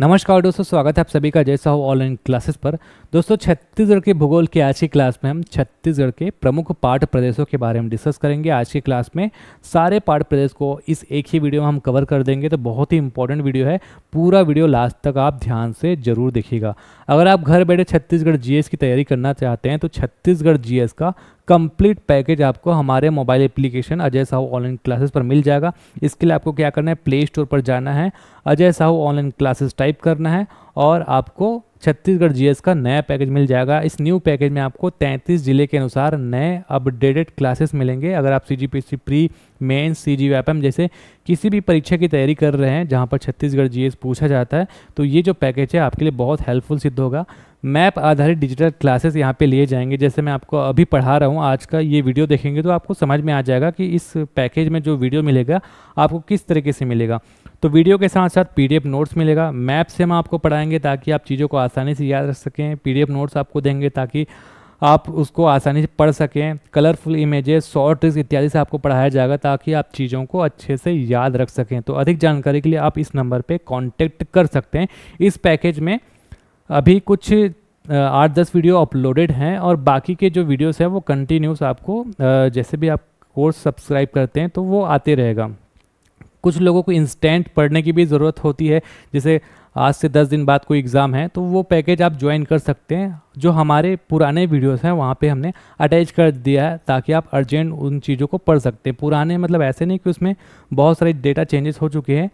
नमस्कार दोस्तों स्वागत है आप सभी का जैसा हो ऑनलाइन क्लासेस पर दोस्तों छत्तीसगढ़ के भूगोल की आज की क्लास में हम छत्तीसगढ़ के प्रमुख पाठ प्रदेशों के बारे में डिस्कस करेंगे आज की क्लास में सारे पाठ प्रदेश को इस एक ही वीडियो में हम कवर कर देंगे तो बहुत ही इंपॉर्टेंट वीडियो है पूरा वीडियो लास्ट तक आप ध्यान से जरूर देखिएगा अगर आप घर बैठे छत्तीसगढ़ जी की तैयारी करना चाहते हैं तो छत्तीसगढ़ जी का कंप्लीट पैकेज आपको हमारे mobile application Ajay Sahu online classes पर मिल जाएगा इसके लिए आपको क्या करना है प्ले स्टोर पर जाना है Ajay Sahu online classes type करना है और आपको छत्तीसगढ़ जीएस का नया पैकेज मिल जाएगा इस न्यू पैकेज में आपको 33 जिले के अनुसार नए अपडेटेड क्लासेस मिलेंगे अगर आप C G P C pre main C G जैसे किसी भी परीक्षा की तैयारी कर रहे हैं जहां पर छत्तीसगढ़ जीएस पूछा जाता है तो ये जो पैकेज है आपके लिए बहुत हेल्पफुल सिद्ध होगा मैप आधारित डिजिटल क्लासेस यहाँ पे लिए जाएंगे जैसे मैं आपको अभी पढ़ा रहा हूँ आज का ये वीडियो देखेंगे तो आपको समझ में आ जाएगा कि इस पैकेज में जो वीडियो मिलेगा आपको किस तरीके से मिलेगा तो वीडियो के साथ साथ पीडीएफ नोट्स मिलेगा मैप से हम आपको पढ़ाएंगे ताकि आप चीज़ों को आसानी से याद रख सकें पीडीएफ नोट्स आपको देंगे ताकि आप उसको आसानी से पढ़ सकें कलरफुल इमेजेस शॉर्ट ट्रिक्स इत्यादि से आपको पढ़ाया जाएगा ताकि आप चीज़ों को अच्छे से याद रख सकें तो अधिक जानकारी के लिए आप इस नंबर पर कॉन्टैक्ट कर सकते हैं इस पैकेज में अभी कुछ आठ दस वीडियो अपलोडेड हैं और बाकी के जो वीडियोस हैं वो कंटिन्यूस आपको जैसे भी आप कोर्स सब्सक्राइब करते हैं तो वो आते रहेगा कुछ लोगों को इंस्टेंट पढ़ने की भी ज़रूरत होती है जैसे आज से दस दिन बाद कोई एग्ज़ाम है तो वो पैकेज आप ज्वाइन कर सकते हैं जो हमारे पुराने वीडियोस हैं वहाँ पे हमने अटैच कर दिया है ताकि आप अर्जेंट उन चीज़ों को पढ़ सकते हैं पुराने मतलब ऐसे नहीं कि उसमें बहुत सारे डेटा चेंजेस हो चुके हैं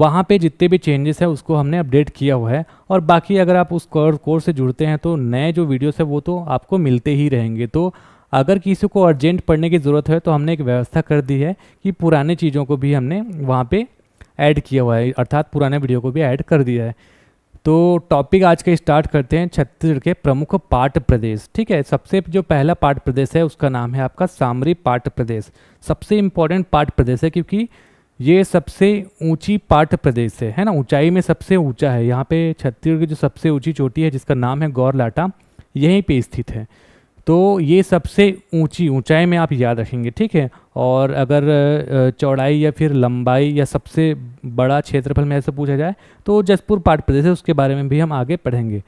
वहाँ पे जितने भी चेंजेस है उसको हमने अपडेट किया हुआ है और बाकी अगर आप उस कोर्स से जुड़ते हैं तो नए जो वीडियोस है वो तो आपको मिलते ही रहेंगे तो अगर किसी को अर्जेंट पढ़ने की ज़रूरत है तो हमने एक व्यवस्था कर दी है कि पुराने चीज़ों को भी हमने वहाँ पर ऐड किया हुआ है अर्थात पुराने वीडियो को भी ऐड कर दिया है तो टॉपिक आज का स्टार्ट करते हैं छत्तीसगढ़ के प्रमुख पाट प्रदेश ठीक है सबसे जो पहला पाट प्रदेश है उसका नाम है आपका सामरी पाट प्रदेश सबसे इम्पोर्टेंट पाट प्रदेश है क्योंकि ये सबसे ऊंची पाठ प्रदेश है है ना ऊंचाई में सबसे ऊंचा है यहाँ पे छत्तीसगढ़ की जो सबसे ऊंची चोटी है जिसका नाम है गौरलाटा यहीं पे स्थित है तो ये सबसे ऊंची ऊंचाई में आप याद रखेंगे ठीक है और अगर चौड़ाई या फिर लंबाई या सबसे बड़ा क्षेत्रफल में ऐसे पूछा जाए तो जसपुर पाठ प्रदेश है उसके बारे में भी हम आगे पढ़ेंगे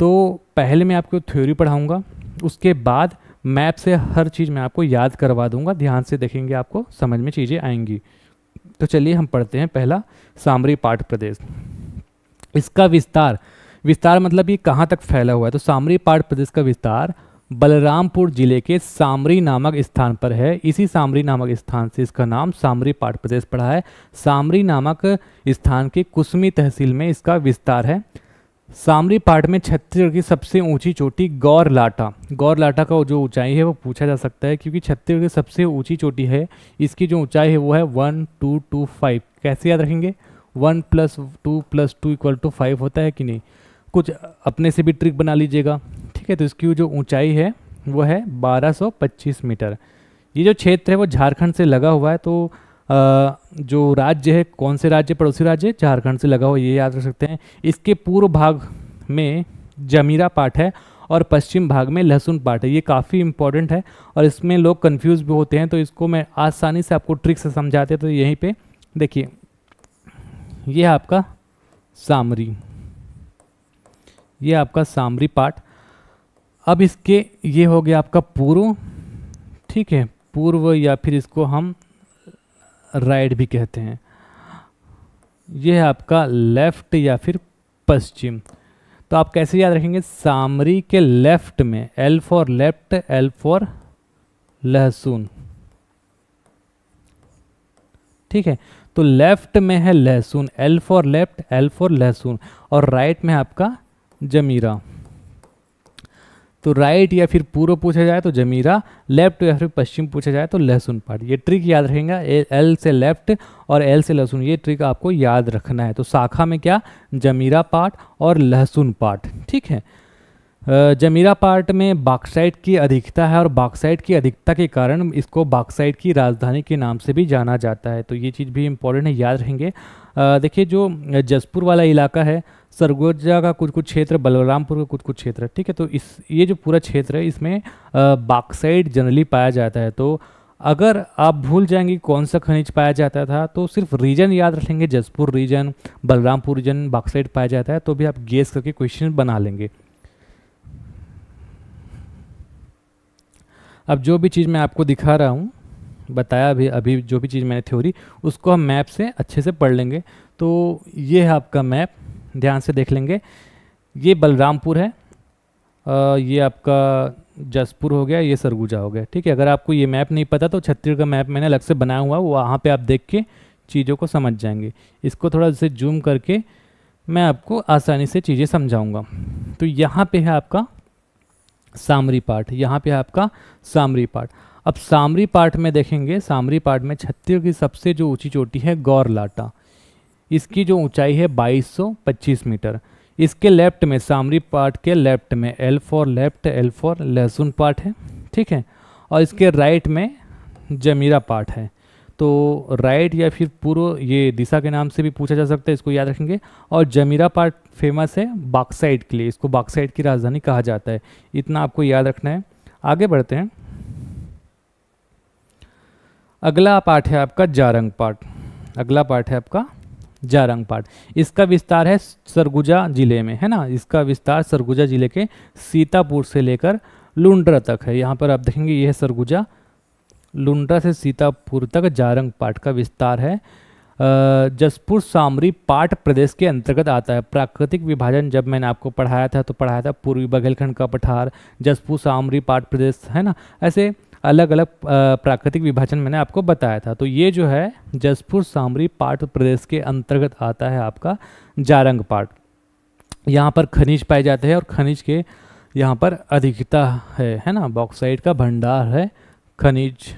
तो पहले मैं आपको थ्योरी पढ़ाऊँगा उसके बाद मैप से हर चीज़ मैं आपको याद करवा दूँगा ध्यान से देखेंगे आपको समझ में चीज़ें आएंगी तो चलिए हम पढ़ते हैं पहला सामरी पाठ प्रदेश इसका विस्तार विस्तार मतलब ये कहाँ तक फैला हुआ है तो सामरी पाठ प्रदेश का विस्तार बलरामपुर जिले के सामरी नामक स्थान पर है इसी सामरी नामक स्थान से इसका नाम सामरी पाठ प्रदेश पड़ा है सामरी नामक स्थान के कुसमी तहसील में इसका विस्तार है सामरी पार्ट में छत्तीसगढ़ की सबसे ऊंची चोटी गौरलाटा गौरलाटा का जो ऊंचाई है वो पूछा जा सकता है क्योंकि छत्तीसगढ़ की सबसे ऊंची चोटी है इसकी जो ऊंचाई है वो है वन टू टू फाइव कैसे याद रखेंगे one plus two plus two equal to five होता है कि नहीं कुछ अपने से भी ट्रिक बना लीजिएगा ठीक है तो इसकी जो ऊँचाई है वो है बारह मीटर ये जो क्षेत्र है वो झारखंड से लगा हुआ है तो जो राज्य है कौन से राज्य पड़ोसी राज्य झारखंड से लगा हुआ ये याद रख सकते हैं इसके पूर्व भाग में जमीरा पाठ है और पश्चिम भाग में लहसुन पाठ है ये काफ़ी इंपॉर्टेंट है और इसमें लोग कन्फ्यूज भी होते हैं तो इसको मैं आसानी से आपको ट्रिक से समझाते हैं तो यहीं पे देखिए ये आपका सामरी ये आपका सामरी पाठ अब इसके ये हो गया आपका पूर्व ठीक है पूर्व या फिर इसको हम राइट भी कहते हैं यह है आपका लेफ़्ट या फिर पश्चिम तो आप कैसे याद रखेंगे सामरी के लेफ़्ट में L for left L for Lahsun ठीक है तो लेफ़्ट में है Lahsun L for left L for Lahsun और राइट में है आपका जमीरा तो राइट या फिर पूर्व पूछा जाए तो जमीरा लेफ्ट या फिर पश्चिम पूछा जाए तो लहसुन पार्ट ये ट्रिक याद रहेगा एल से लेफ्ट और एल से लहसुन ये ट्रिक आपको याद रखना है तो शाखा में क्या जमीरा पार्ट और लहसुन पार्ट ठीक है जमीरा पार्ट में बाक्साइट की अधिकता है और बाक्साइट की अधिकता के कारण इसको बाक्साइट की राजधानी के नाम से भी जाना जाता है तो ये चीज़ भी इम्पोर्टेंट है याद रहेंगे देखिए जो जसपुर वाला इलाका है सरगोजा का कुछ कुछ क्षेत्र बलरामपुर का कुछ कुछ क्षेत्र ठीक है तो इस ये जो पूरा क्षेत्र है इसमें बाक्साइड जनरली पाया जाता है तो अगर आप भूल जाएंगे कौन सा खनिज पाया जाता था तो सिर्फ रीजन याद रखेंगे Jashpur region Balrampur region bauxite पाया जाता है तो भी आप गेस करके क्वेश्चन बना लेंगे अब जो भी चीज़ मैं आपको दिखा रहा हूँ बताया अभी अभी जो भी चीज़ मैंने थ्योरी उसको हम मैप से अच्छे से पढ़ लेंगे तो ये है आपका मैप ध्यान से देख लेंगे ये बलरामपुर है आ, ये आपका जसपुर हो गया ये सरगुजा हो गया ठीक है अगर आपको ये मैप नहीं पता तो छत्तीसगढ़ का मैप मैंने अलग से बनाया हुआ वहाँ पर आप देख के चीज़ों को समझ जाएंगे इसको थोड़ा जैसे जूम करके मैं आपको आसानी से चीज़ें समझाऊंगा तो यहाँ पे है आपका सामरी पार्ट यहाँ पे है आपका सामरी पार्ट अब सामरी पार्ट में देखेंगे सामरी पार्ट में छत्तीसगढ़ की सबसे जो ऊंची चोटी है गौरलाटा इसकी जो ऊंचाई है 2225 मीटर इसके लेफ्ट में सामरी पार्ट के लेफ्ट में L for left L for Lahsunpat है ठीक है और इसके राइट में जमीरा पार्ट है तो राइट या फिर पूर्व ये दिशा के नाम से भी पूछा जा सकता है इसको याद रखेंगे और जमीरा पार्ट फेमस है बाक्साइड के लिए इसको बाक्साइड की राजधानी कहा जाता है इतना आपको याद रखना है आगे बढ़ते हैं अगला पाठ है आपका जारंग पाठ अगला पाठ है आपका जारंग पाठ इसका विस्तार है सरगुजा जिले में है ना इसका विस्तार सरगुजा जिले के सीतापुर से लेकर लुंड्रा तक है यहाँ पर आप देखेंगे यह सरगुजा लुंड्रा से सीतापुर तक जारंग पाठ का विस्तार है जसपुर सामरी पाट प्रदेश के अंतर्गत आता है प्राकृतिक विभाजन जब मैंने आपको पढ़ाया था तो पढ़ाया था पूर्वी बघेलखंड का पठार जसपुर सामरी पाट प्रदेश है ना ऐसे अलग अलग प्राकृतिक विभाजन मैंने आपको बताया था तो ये जो है जसपुर सामरी पार्ट प्रदेश के अंतर्गत आता है आपका जारंग पाट यहाँ पर खनिज पाए जाते हैं और खनिज के यहाँ पर अधिकता है है ना बॉक्साइड का भंडार है खनिज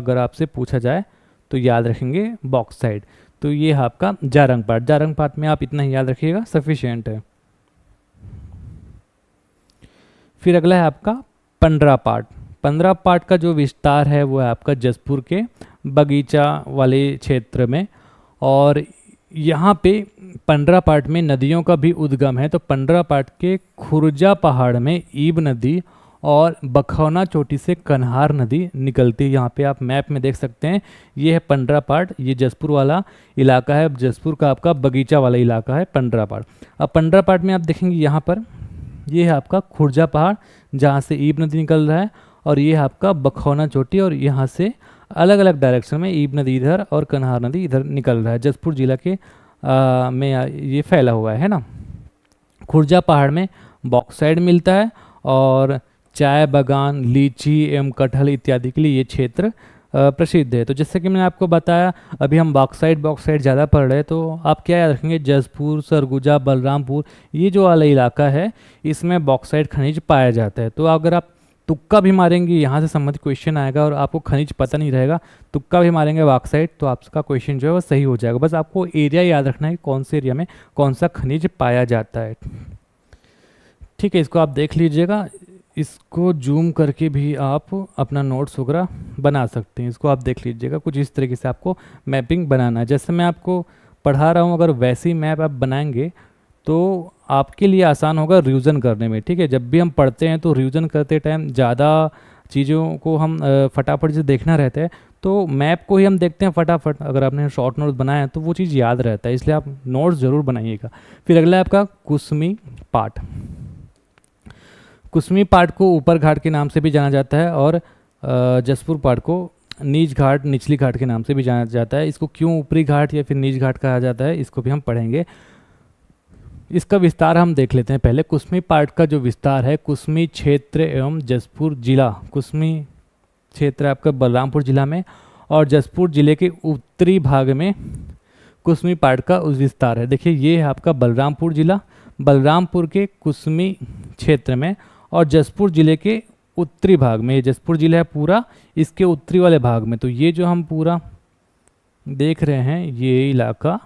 अगर आपसे पूछा जाए तो याद रखेंगे बॉक्साइड तो ये है आपका जारंग पाट जारंग पाट में आप इतना ही याद रखिएगा सफिशियंट है फिर अगला है आपका पंडरा पार्ट पंद्रह पार्ट का जो विस्तार है वो है आपका जसपुर के बगीचा वाले क्षेत्र में और यहाँ पे पंद्रह पार्ट में नदियों का भी उद्गम है तो पंद्रह पार्ट के खुरजा पहाड़ में ईब नदी और बखौना चोटी से कन्हार नदी निकलती है यहाँ पे आप मैप में देख सकते हैं ये है पंडरा पार्ट ये जसपुर वाला इलाका है जसपुर का आपका बगीचा वाला इलाका है पंडरा पार्ट अब पंडरा पार्ट में आप देखेंगे यहाँ पर ये यह है आपका खुर्जा पहाड़ जहाँ से ईब नदी निकल रहा है और ये आपका बखौना चोटी और यहाँ से अलग अलग डायरेक्शन में ईब नदी इधर और कन्हार नदी इधर निकल रहा है जसपुर जिला के आ, में ये फैला हुआ है ना खुर्जा पहाड़ में बॉक्साइड मिलता है और चाय बागान लीची एवं कटहल इत्यादि के लिए ये क्षेत्र प्रसिद्ध है तो जैसे कि मैंने आपको बताया अभी हम बॉक्साइड बॉक्साइड ज़्यादा पढ़ रहे हैं तो आप क्या याद रखेंगे जसपुर सरगुजा बलरामपुर ये जो वाला इलाका है इसमें बॉक्साइड खनिज पाया जाता है तो अगर आप तुक्का भी मारेंगे यहाँ से संबंधित क्वेश्चन आएगा और आपको खनिज पता नहीं रहेगा तुक्का भी मारेंगे वाकसाइड तो आपका क्वेश्चन जो है वो सही हो जाएगा बस आपको एरिया याद रखना है कौन से एरिया में कौन सा खनिज पाया जाता है ठीक है इसको आप देख लीजिएगा इसको जूम करके भी आप अपना नोट्स वगैरह बना सकते हैं इसको आप देख लीजिएगा कुछ इस तरीके से आपको मैपिंग बनाना है जैसे मैं आपको पढ़ा रहा हूँ अगर वैसी मैप आप बनाएंगे तो आपके लिए आसान होगा रिविज़न करने में ठीक है जब भी हम पढ़ते हैं तो रिविज़न करते टाइम ज़्यादा चीज़ों को हम फटाफट से देखना रहता है तो मैप को ही हम देखते हैं फटाफट अगर आपने शॉर्ट नोट्स बनाया है तो वो चीज़ याद रहता है इसलिए आप नोट्स ज़रूर बनाइएगा फिर अगला आपका कुसमी पाठ कुसमी पाठ को ऊपर घाट के नाम से भी जाना जाता है और जसपुर पाठ को नीच घाट निचली घाट के नाम से भी जाना जाता है इसको क्यों ऊपरी घाट या फिर नीच घाट कहा जाता है इसको भी हम पढ़ेंगे इसका विस्तार हम देख लेते हैं पहले कुसमी पार्ट का जो विस्तार है कुसमी क्षेत्र एवं जसपुर जिला कुसमी क्षेत्र आपका बलरामपुर जिला में और जसपुर जिले के उत्तरी भाग में कुसमी पार्ट का उस विस्तार है देखिए ये है आपका बलरामपुर जिला बलरामपुर के कुसमी क्षेत्र में और जसपुर जिले के उत्तरी भाग में ये जसपुर जिला है पूरा इसके उत्तरी वाले भाग में तो ये जो हम पूरा देख रहे हैं ये इलाका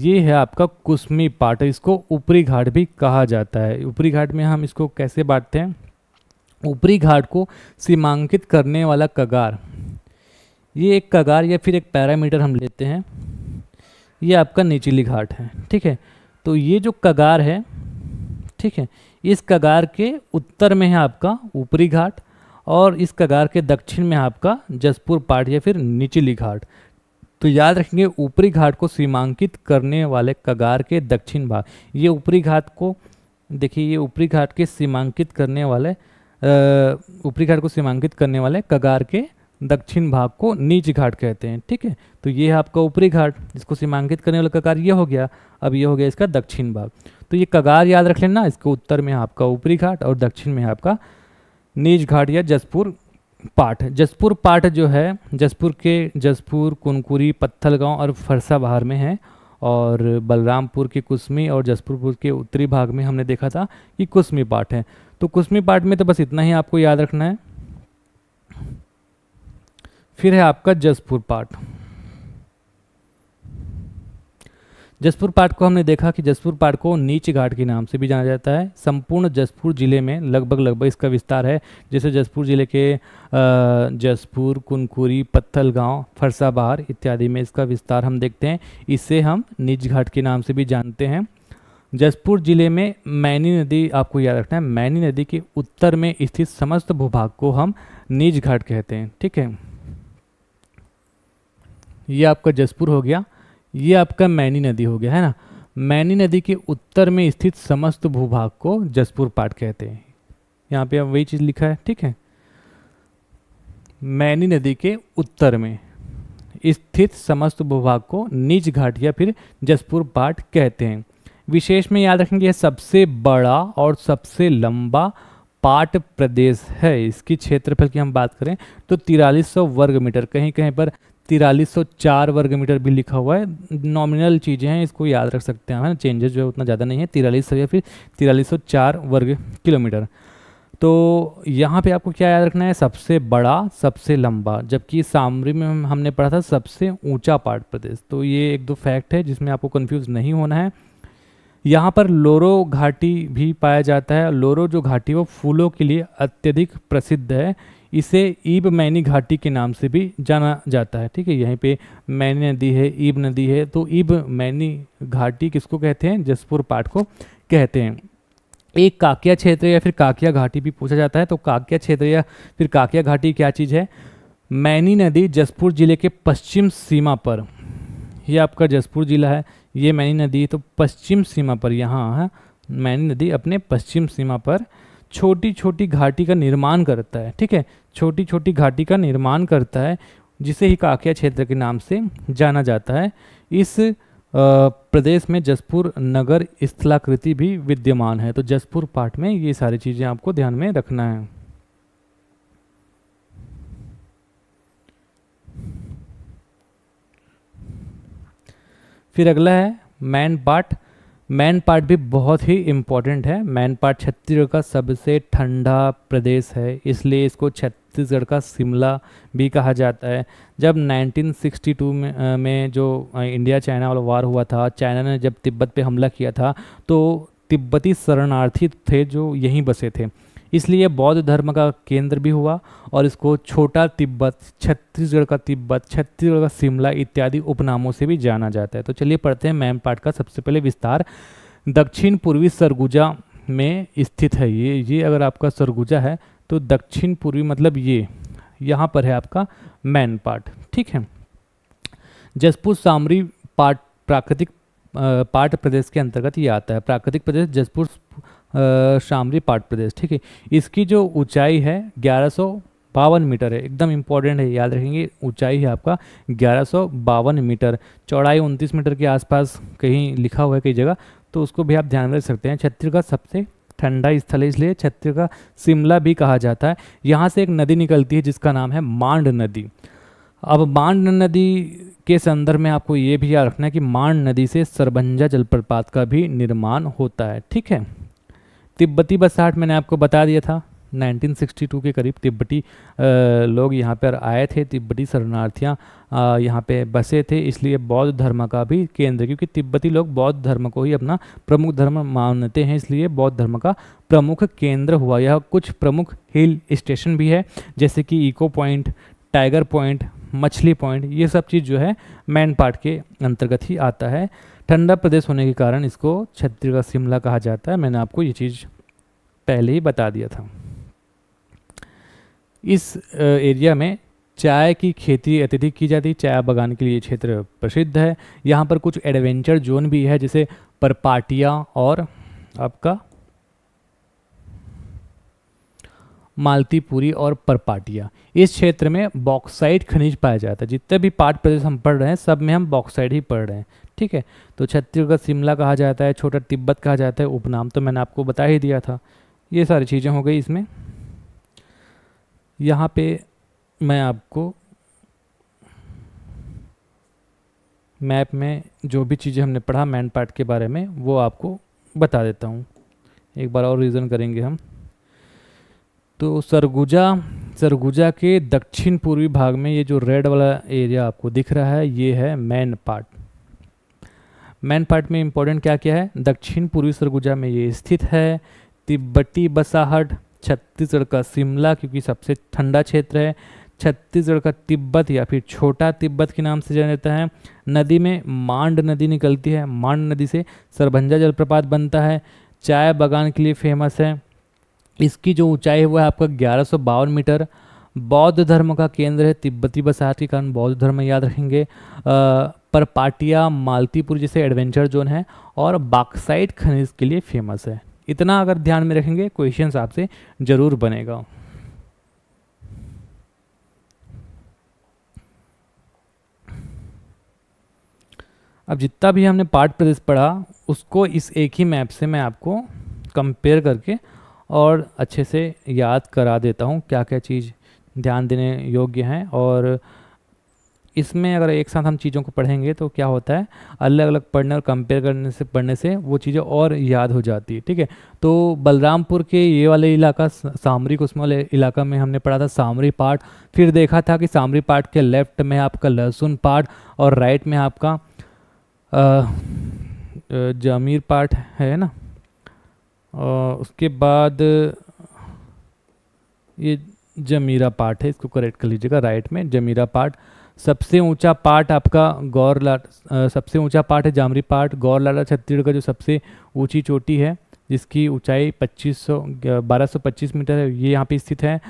ये है आपका कुसमी पार्ट इसको ऊपरी घाट भी कहा जाता है ऊपरी घाट में हम इसको कैसे बांटते हैं ऊपरी घाट को सीमांकित करने वाला कगार ये एक कगार या फिर एक पैरामीटर हम लेते हैं ये आपका निचली घाट है ठीक है तो ये जो कगार है ठीक है इस कगार के उत्तर में है आपका ऊपरी घाट और इस कगार के दक्षिण में आपका जसपुर पाट या फिर निचली घाट तो याद रखेंगे ऊपरी घाट को सीमांकित करने वाले कगार के दक्षिण भाग ये ऊपरी घाट को देखिए ये ऊपरी घाट के सीमांकित करने वाले ऊपरी घाट को सीमांकित करने वाले कगार के दक्षिण भाग को नीच घाट कहते हैं ठीक है तो ये है आपका ऊपरी घाट जिसको सीमांकित करने वाला कगार ये हो गया अब ये हो गया इसका दक्षिण भाग तो ये कगार याद रख लेना इसके उत्तर में आपका ऊपरी घाट और दक्षिण में आपका नीच घाट या जसपुर पाठ जसपुर पाठ जो है जसपुर के जसपुर कुनकुरी पत्थलगांव और फरसा बहार में है और बलरामपुर के कुसमी और जसपुरपुर के उत्तरी भाग में हमने देखा था कि कुसमी पाठ है तो कुसमी पाठ में तो बस इतना ही आपको याद रखना है फिर है आपका जसपुर पाठ जसपुर पार्क को हमने देखा कि जसपुर पार्क को नीच घाट के नाम से भी जाना जाता है संपूर्ण जसपुर ज़िले में लगभग लगभग इसका विस्तार है जैसे जसपुर ज़िले के जसपुर कुनकुरी पत्थल गांव फरसाबहार इत्यादि में इसका विस्तार हम देखते हैं इसे हम नीच घाट के नाम से भी जानते हैं जसपुर जिले में मैनी नदी आपको याद रखना है मैनी नदी के उत्तर में स्थित समस्त भूभाग को हम नीच घाट कहते हैं ठीक है ये आपका जसपुर हो गया ये आपका मैनी नदी हो गया है ना मैनी नदी के उत्तर में स्थित समस्त भूभाग को जसपुर पाट कहते हैं यहाँ पे अब वही चीज़ लिखा है ठीक है मैनी नदी के उत्तर में स्थित समस्त भूभाग को निज घाट या फिर जसपुर पाट कहते हैं विशेष में याद रखेंगे यह सबसे बड़ा और सबसे लंबा पाट प्रदेश है इसकी क्षेत्रफल की हम बात करें तो तिरालीस वर्ग मीटर कहीं कहीं पर तिरालीस वर्ग मीटर भी लिखा हुआ है नॉमिनल चीज़ें हैं इसको याद रख सकते हैं है ना चेंजेस जो है उतना ज़्यादा नहीं है तिरालीस या फिर तिरालीस वर्ग किलोमीटर तो यहाँ पे आपको क्या याद रखना है सबसे बड़ा सबसे लंबा जबकि सामरी में हमने पढ़ा था सबसे ऊंचा पार्ट प्रदेश तो ये एक दो फैक्ट है जिसमें आपको कंफ्यूज नहीं होना है यहाँ पर लोरो घाटी भी पाया जाता है लोरो जो घाटी वो फूलों के लिए अत्यधिक प्रसिद्ध है इसे ईब मैनी घाटी के नाम से भी जाना जाता है ठीक है यहीं पे मैनी नदी है ईब नदी है तो ईब मैनी घाटी किसको कहते हैं जसपुर पाठ को कहते हैं एक काकिया क्षेत्र या फिर काकिया घाटी भी पूछा जाता है तो काकिया क्षेत्र या फिर काकिया घाटी क्या चीज़ है मैनी नदी जसपुर जिले के पश्चिम सीमा पर यह आपका जसपुर जिला है ये मैनी नदी तो पश्चिम सीमा पर यहाँ है हाँ, मैनी नदी अपने पश्चिम सीमा पर छोटी छोटी घाटी का निर्माण करता है ठीक है छोटी छोटी घाटी का निर्माण करता है जिसे ही काकिया क्षेत्र के नाम से जाना जाता है इस प्रदेश में जसपुर नगर स्थलाकृति भी विद्यमान है तो जसपुर पाठ में ये सारी चीज़ें आपको ध्यान में रखना है फिर अगला है मैन बाट मैन पार्ट भी बहुत ही इम्पॉर्टेंट है मैन पार्ट छत्तीसगढ़ का सबसे ठंडा प्रदेश है इसलिए इसको छत्तीसगढ़ का शिमला भी कहा जाता है जब 1962 में आ, में जो इंडिया चाइना वाला वार हुआ था चाइना ने जब तिब्बत पे हमला किया था तो तिब्बती शरणार्थी थे जो यहीं बसे थे इसलिए बौद्ध धर्म का केंद्र भी हुआ और इसको छोटा तिब्बत छत्तीसगढ़ का तिब्बत छत्तीसगढ़ का शिमला इत्यादि उपनामों से भी जाना जाता है तो चलिए पढ़ते हैं मैम पाठ का सबसे पहले विस्तार दक्षिण पूर्वी सरगुजा में स्थित है ये ये अगर आपका सरगुजा है तो दक्षिण पूर्वी मतलब ये यहाँ पर है आपका मैन पार्ट ठीक है जसपुर सामरी पाट प्राकृतिक पाट प्रदेश के अंतर्गत ये आता है प्राकृतिक प्रदेश जसपुर शामरी पाट प्रदेश ठीक है इसकी जो ऊंचाई है ग्यारह बावन मीटर है एकदम इम्पॉर्टेंट है याद रखेंगे ऊंचाई है आपका ग्यारह बावन मीटर चौड़ाई उनतीस मीटर के आसपास कहीं लिखा हुआ है कई जगह तो उसको भी आप ध्यान में रख सकते हैं छत्तीसगढ़ सबसे ठंडा स्थल है इसलिए छत्तीसगढ़ शिमला भी कहा जाता है यहाँ से एक नदी निकलती है जिसका नाम है मांड नदी अब मांड नदी के संदर्भ में आपको ये भी याद रखना है कि मांड नदी से सरबंजा जलप्रपात का भी निर्माण होता है ठीक है तिब्बती बसाहट मैंने आपको बता दिया था 1962 के करीब तिब्बती लोग यहाँ पर आए थे तिब्बती शरणार्थियाँ यहाँ पे बसे थे इसलिए बौद्ध धर्म का भी केंद्र क्योंकि तिब्बती लोग बौद्ध धर्म को ही अपना प्रमुख धर्म मानते हैं इसलिए बौद्ध धर्म का प्रमुख केंद्र हुआ यह कुछ प्रमुख हिल स्टेशन भी है जैसे कि इको पॉइंट टाइगर पॉइंट मछली पॉइंट ये सब चीज़ जो है मैन पार्ट के अंतर्गत ही आता है ठंडा प्रदेश होने के कारण इसको छत्तीसगढ़ शिमला कहा जाता है मैंने आपको ये चीज़ पहले ही बता दिया था इस एरिया में चाय की खेती अत्यधिक की जाती है चाय बगान के लिए क्षेत्र प्रसिद्ध है यहाँ पर कुछ एडवेंचर जोन भी है जैसे परपाटिया और आपका मालतीपुरी और परपाटिया इस क्षेत्र में बॉक्साइड खनिज पाया जाता है जितने भी पार्ट प्रदेश हम पढ़ रहे हैं सब में हम बॉक्साइड ही पढ़ रहे हैं ठीक है तो छत्तीसगढ़ शिमला कहा जाता है छोटा तिब्बत कहा जाता है उपनाम तो मैंने आपको बता ही दिया था ये सारी चीज़ें हो गई इसमें यहाँ पे मैं आपको मैप में जो भी चीज़ें हमने पढ़ा मैन पार्ट के बारे में वो आपको बता देता हूँ एक बार और रीज़न करेंगे हम तो सरगुजा सरगुजा के दक्षिण पूर्वी भाग में ये जो रेड वाला एरिया आपको दिख रहा है ये है मैन पार्ट मैन पार्ट में इम्पोर्टेंट क्या क्या है दक्षिण पूर्वी सरगुजा में ये स्थित है तिब्बती बसाहट छत्तीसगढ़ का शिमला क्योंकि सबसे ठंडा क्षेत्र है छत्तीसगढ़ का तिब्बत या फिर छोटा तिब्बत के नाम से जाना जाता है नदी में मांड नदी निकलती है मांड नदी से सरभंजा जलप्रपात बनता है चाय बागान के लिए फेमस है इसकी जो ऊंचाई है वह है आपका ग्यारह मीटर बौद्ध धर्म का केंद्र है तिब्बती बसात के कारण बौद्ध धर्म याद रखेंगे परपाटिया मालतीपुर जैसे एडवेंचर जोन है और बाक्साइट खनिज के लिए फेमस है इतना अगर ध्यान में रखेंगे क्वेश्चन आपसे ज़रूर बनेगा अब जितना भी हमने पार्ट प्रदेश पढ़ा उसको इस एक ही मैप से मैं आपको कंपेयर करके और अच्छे से याद करा देता हूँ क्या क्या चीज़ ध्यान देने योग्य हैं और इसमें अगर एक साथ हम चीज़ों को पढ़ेंगे तो क्या होता है अलग अलग पढ़ने और कंपेयर करने से पढ़ने से वो चीज़ें और याद हो जाती है ठीक है तो बलरामपुर के ये वाले इलाका सामरी कुछ वाले इलाका में हमने पढ़ा था सामरी पार्ट फिर देखा था कि सामरी पार्ट के लेफ्ट में आपका लहसुन पार्ट और राइट में आपका जमीर पार्ट है ना और उसके बाद ये जमीरा पार्ट है इसको करेक्ट कर लीजिएगा राइट में जमीरा पार्ट सबसे ऊंचा पार्ट आपका गौर लाटा सबसे ऊंचा पार्ट है जामरी पार्ट गौर लाटा छत्तीसगढ़ का जो सबसे ऊंची चोटी है जिसकी ऊंचाई 2500 1225 मीटर है ये यहाँ पे स्थित है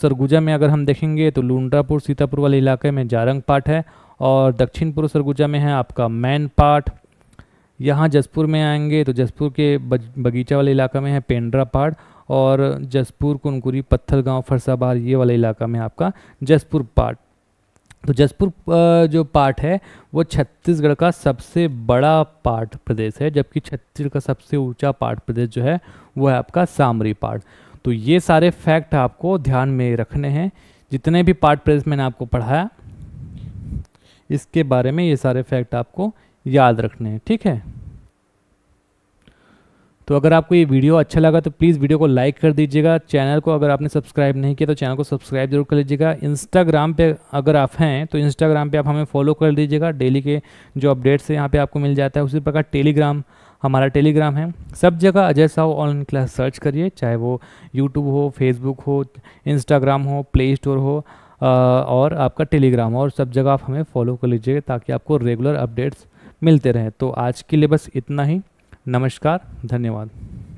सरगुजा में अगर हम देखेंगे तो लुंड्रापुर सीतापुर वाले इलाके में जारंग पार्ट है और दक्षिण पूर्व सरगुजा में है आपका मैन पार्ट यहाँ जसपुर में आएंगे तो जसपुर के बगीचा वाले इलाका में है पेंड्रा पहाड़ और जसपुर कुनकुरी पत्थर गांव फरसाबार ये वाला इलाका में आपका जसपुर पार्ट तो जसपुर जो पार्ट है वो छत्तीसगढ़ का सबसे बड़ा पार्ट प्रदेश है जबकि छत्तीसगढ़ का सबसे ऊंचा पार्ट प्रदेश जो है वो है आपका सामरी पार्ट तो ये सारे फैक्ट आपको ध्यान में रखने हैं जितने भी पार्ट प्रदेश मैंने आपको पढ़ाया इसके बारे में ये सारे फैक्ट आपको याद रखने हैं ठीक है तो अगर आपको ये वीडियो अच्छा लगा तो प्लीज़ वीडियो को लाइक कर दीजिएगा चैनल को अगर आपने सब्सक्राइब नहीं किया तो चैनल को सब्सक्राइब जरूर कर लीजिएगा इंस्टाग्राम पे अगर आप हैं तो इंस्टाग्राम पे आप हमें फॉलो कर दीजिएगा डेली के जो अपडेट्स हैं यहाँ पे आपको मिल जाता है उसी प्रकार टेलीग्राम हमारा टेलीग्राम है सब जगह Ajay Sahu online class search करिए चाहे वो यूट्यूब हो फेसबुक हो इंस्टाग्राम हो प्ले स्टोर हो और आपका टेलीग्राम हो और सब जगह आप हमें फॉलो कर लीजिएगा ताकि आपको रेगुलर अपडेट्स मिलते रहें तो आज के लिए बस इतना ही नमस्कार धन्यवाद